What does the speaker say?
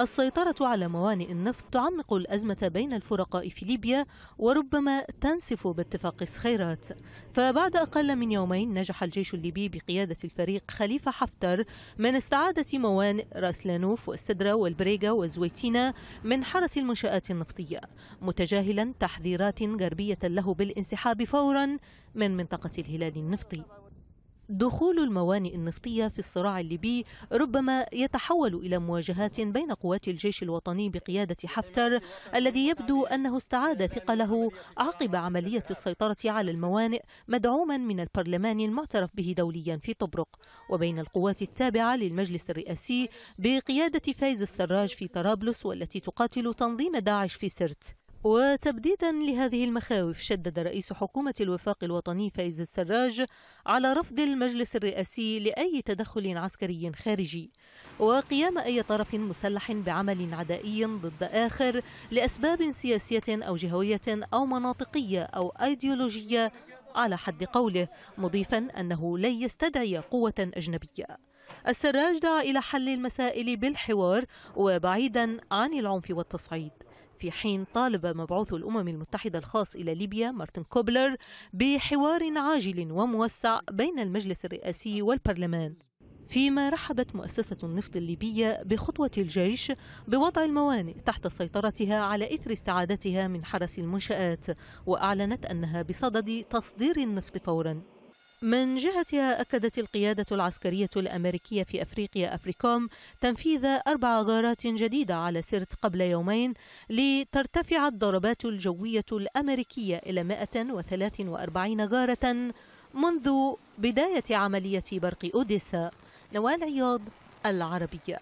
السيطرة على موانئ النفط تعمق الأزمة بين الفرقاء في ليبيا وربما تنسف باتفاق سخيرات فبعد أقل من يومين نجح الجيش الليبي بقيادة الفريق خليفة حفتر من استعادة موانئ راس لانوف والسدرة والبريغا وزويتينا من حرس المنشآت النفطية متجاهلا تحذيرات غربية له بالانسحاب فورا من منطقة الهلال النفطي دخول الموانئ النفطية في الصراع الليبي ربما يتحول إلى مواجهات بين قوات الجيش الوطني بقيادة حفتر الذي يبدو أنه استعاد ثقله عقب عملية السيطرة على الموانئ مدعوما من البرلمان المعترف به دوليا في طبرق وبين القوات التابعة للمجلس الرئاسي بقيادة فايز السراج في طرابلس والتي تقاتل تنظيم داعش في سرت وتبديدا لهذه المخاوف شدد رئيس حكومة الوفاق الوطني فايز السراج على رفض المجلس الرئاسي لأي تدخل عسكري خارجي وقيام أي طرف مسلح بعمل عدائي ضد آخر لأسباب سياسية أو جهوية أو مناطقية أو أيديولوجية على حد قوله مضيفا أنه لن يستدعي قوة أجنبية السراج دعا إلى حل المسائل بالحوار وبعيدا عن العنف والتصعيد في حين طالب مبعوث الأمم المتحدة الخاص إلى ليبيا مارتن كوبلر بحوار عاجل وموسع بين المجلس الرئاسي والبرلمان فيما رحبت مؤسسة النفط الليبية بخطوة الجيش بوضع الموانئ تحت سيطرتها على إثر استعادتها من حرس المنشآت وأعلنت أنها بصدد تصدير النفط فوراً من جهتها أكدت القيادة العسكرية الأمريكية في أفريقيا أفريكوم تنفيذ أربع غارات جديدة على سرت قبل يومين لترتفع الضربات الجوية الأمريكية إلى 143 غارة منذ بداية عملية برق أوديسا نوال عياض العربية